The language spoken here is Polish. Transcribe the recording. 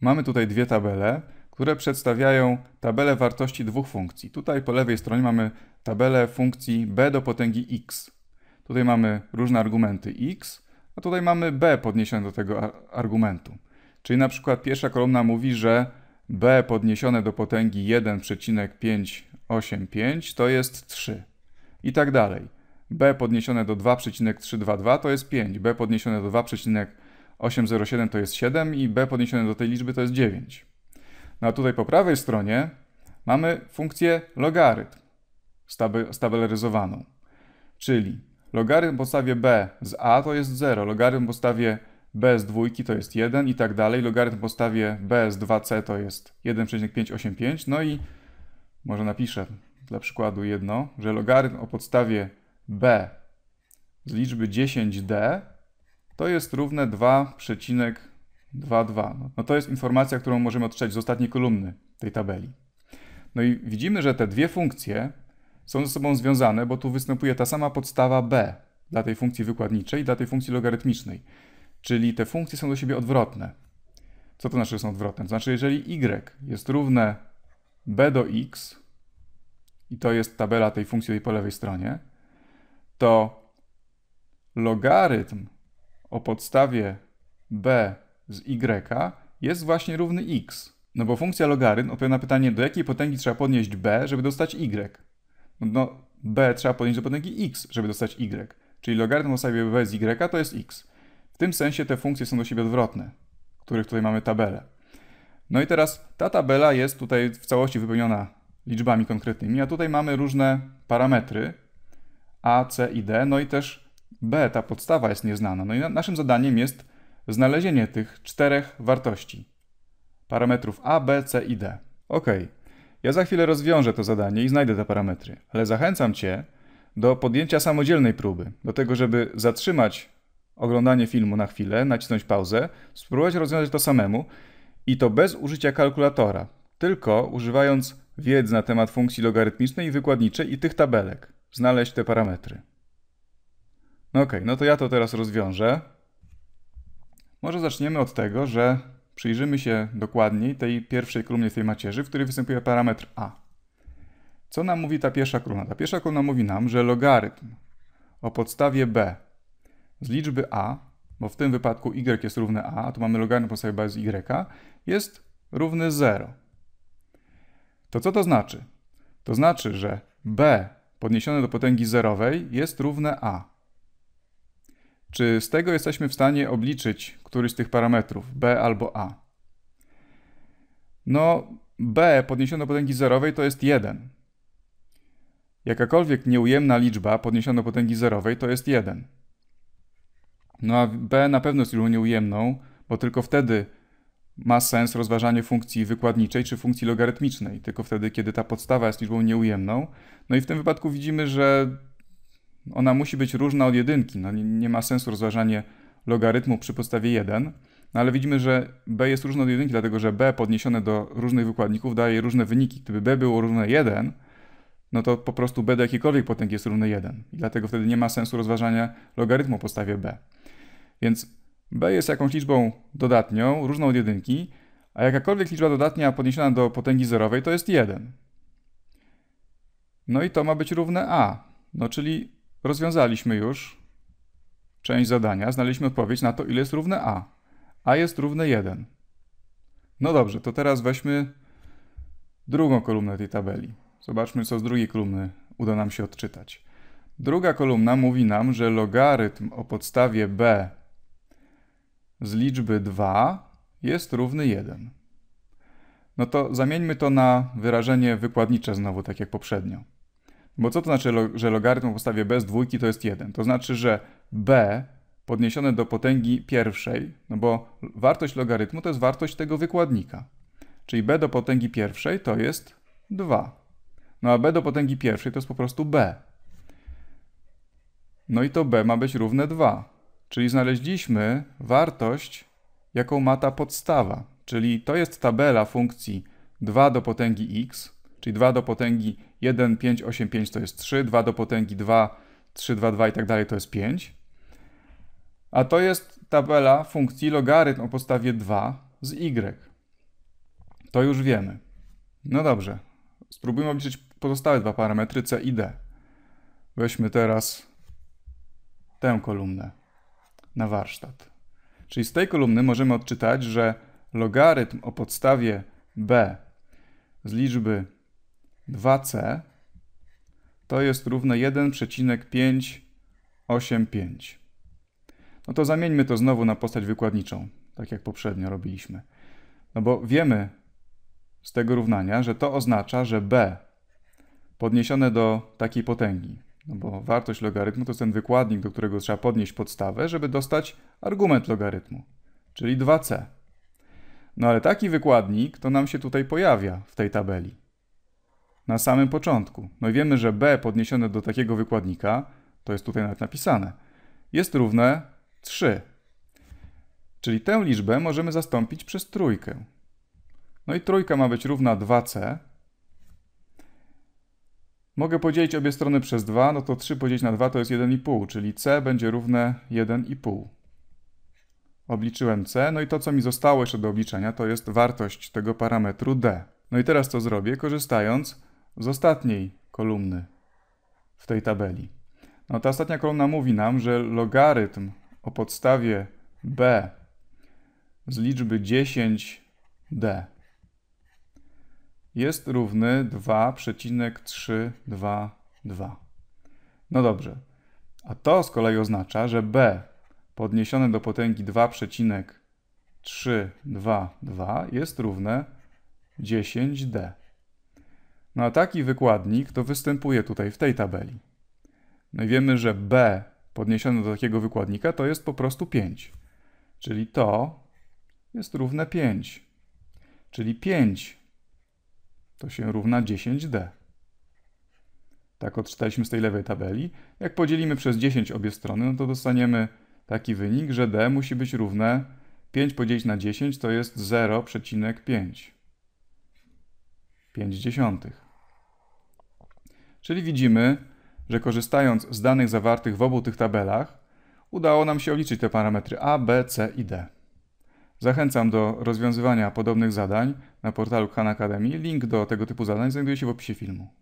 Mamy tutaj dwie tabele, które przedstawiają tabelę wartości dwóch funkcji. Tutaj po lewej stronie mamy tabelę funkcji b do potęgi x. Tutaj mamy różne argumenty x, a tutaj mamy b podniesione do tego argumentu. Czyli na przykład pierwsza kolumna mówi, że b podniesione do potęgi 1,585 to jest 3 i tak dalej. b podniesione do 2,322 to jest 5, b podniesione do 2,322 807 to jest 7 i b podniesione do tej liczby to jest 9. No a tutaj po prawej stronie mamy funkcję logarytm stabilizowaną, czyli logarytm podstawie b z a to jest 0, logarytm podstawie b z dwójki to jest 1 i tak dalej, logarytm podstawie b z 2c to jest 1,585, no i może napiszę dla przykładu jedno, że logarytm o podstawie b z liczby 10d to jest równe 2,22. No, no to jest informacja, którą możemy odczytać z ostatniej kolumny tej tabeli. No i widzimy, że te dwie funkcje są ze sobą związane, bo tu występuje ta sama podstawa b dla tej funkcji wykładniczej i dla tej funkcji logarytmicznej. Czyli te funkcje są do siebie odwrotne. Co to znaczy, że są odwrotne? To znaczy, jeżeli y jest równe b do x, i to jest tabela tej funkcji tej po lewej stronie, to logarytm o podstawie b z y jest właśnie równy x. No bo funkcja logarytm odpowiada na pytanie, do jakiej potęgi trzeba podnieść b, żeby dostać y. No, no, b trzeba podnieść do potęgi x, żeby dostać y. Czyli logarytm o podstawie b z y to jest x. W tym sensie te funkcje są do siebie odwrotne, których tutaj mamy tabelę. No i teraz ta tabela jest tutaj w całości wypełniona liczbami konkretnymi, a tutaj mamy różne parametry a, c i d, no i też B, ta podstawa jest nieznana. No i naszym zadaniem jest znalezienie tych czterech wartości. Parametrów A, B, C i D. Ok, ja za chwilę rozwiążę to zadanie i znajdę te parametry, ale zachęcam Cię do podjęcia samodzielnej próby, do tego, żeby zatrzymać oglądanie filmu na chwilę, nacisnąć pauzę, spróbować rozwiązać to samemu i to bez użycia kalkulatora, tylko używając wiedzy na temat funkcji logarytmicznej i wykładniczej i tych tabelek, znaleźć te parametry. No okej, no to ja to teraz rozwiążę. Może zaczniemy od tego, że przyjrzymy się dokładniej tej pierwszej kolumnie tej macierzy, w której występuje parametr a. Co nam mówi ta pierwsza kolumna? Ta pierwsza kolumna mówi nam, że logarytm o podstawie b z liczby a, bo w tym wypadku y jest równe a, a tu mamy logarytm o podstawie b z y, jest równy 0. To co to znaczy? To znaczy, że b podniesione do potęgi zerowej jest równe a. Czy z tego jesteśmy w stanie obliczyć któryś z tych parametrów, b albo a? No, b podniesione do potęgi zerowej to jest 1. Jakakolwiek nieujemna liczba podniesiona do potęgi zerowej to jest 1. No a b na pewno jest liczbą nieujemną, bo tylko wtedy ma sens rozważanie funkcji wykładniczej czy funkcji logarytmicznej, tylko wtedy, kiedy ta podstawa jest liczbą nieujemną. No i w tym wypadku widzimy, że ona musi być różna od jedynki. No, nie, nie ma sensu rozważanie logarytmu przy podstawie 1, no ale widzimy, że b jest różne od jedynki, dlatego że b podniesione do różnych wykładników daje różne wyniki. Gdyby b było równe 1, no to po prostu b do jakiejkolwiek potęgi jest równe 1. I dlatego wtedy nie ma sensu rozważania logarytmu w podstawie b. Więc b jest jakąś liczbą dodatnią, różną od jedynki, a jakakolwiek liczba dodatnia podniesiona do potęgi zerowej to jest 1. No i to ma być równe a. No czyli Rozwiązaliśmy już część zadania, znaleźliśmy odpowiedź na to, ile jest równe a. a jest równe 1. No dobrze, to teraz weźmy drugą kolumnę tej tabeli. Zobaczmy, co z drugiej kolumny uda nam się odczytać. Druga kolumna mówi nam, że logarytm o podstawie b z liczby 2 jest równy 1. No to zamieńmy to na wyrażenie wykładnicze znowu, tak jak poprzednio. Bo co to znaczy, że logarytm w podstawie b z dwójki to jest 1? To znaczy, że b podniesione do potęgi pierwszej, no bo wartość logarytmu to jest wartość tego wykładnika. Czyli b do potęgi pierwszej to jest 2. No a b do potęgi pierwszej to jest po prostu b. No i to b ma być równe 2. Czyli znaleźliśmy wartość, jaką ma ta podstawa. Czyli to jest tabela funkcji 2 do potęgi x czyli 2 do potęgi 1, 5, 8, 5 to jest 3, 2 do potęgi 2, 3, 2, 2 i tak dalej to jest 5. A to jest tabela funkcji logarytm o podstawie 2 z y. To już wiemy. No dobrze, spróbujmy obliczyć pozostałe dwa parametry c i d. Weźmy teraz tę kolumnę na warsztat. Czyli z tej kolumny możemy odczytać, że logarytm o podstawie b z liczby 2c to jest równe 1,585. No to zamieńmy to znowu na postać wykładniczą, tak jak poprzednio robiliśmy. No bo wiemy z tego równania, że to oznacza, że b podniesione do takiej potęgi, no bo wartość logarytmu to jest ten wykładnik, do którego trzeba podnieść podstawę, żeby dostać argument logarytmu, czyli 2c. No ale taki wykładnik to nam się tutaj pojawia w tej tabeli na samym początku. No i wiemy, że b podniesione do takiego wykładnika, to jest tutaj nawet napisane, jest równe 3. Czyli tę liczbę możemy zastąpić przez trójkę. No i trójka ma być równa 2c. Mogę podzielić obie strony przez 2, no to 3 podzielić na 2 to jest 1,5, czyli c będzie równe 1,5. Obliczyłem c, no i to co mi zostało jeszcze do obliczenia to jest wartość tego parametru d. No i teraz co zrobię? Korzystając z ostatniej kolumny w tej tabeli. No, ta ostatnia kolumna mówi nam, że logarytm o podstawie b z liczby 10d jest równy 2,322. No dobrze, a to z kolei oznacza, że b podniesione do potęgi 2,322 jest równe 10d. No taki wykładnik to występuje tutaj w tej tabeli. No i wiemy, że b podniesione do takiego wykładnika to jest po prostu 5. Czyli to jest równe 5. Czyli 5 to się równa 10d. Tak odczytaliśmy z tej lewej tabeli. Jak podzielimy przez 10 obie strony, no to dostaniemy taki wynik, że d musi być równe 5 podzielić na 10 to jest 0,5. 5 dziesiątych. Czyli widzimy, że korzystając z danych zawartych w obu tych tabelach, udało nam się obliczyć te parametry A, B, C i D. Zachęcam do rozwiązywania podobnych zadań na portalu Khan Academy. Link do tego typu zadań znajduje się w opisie filmu.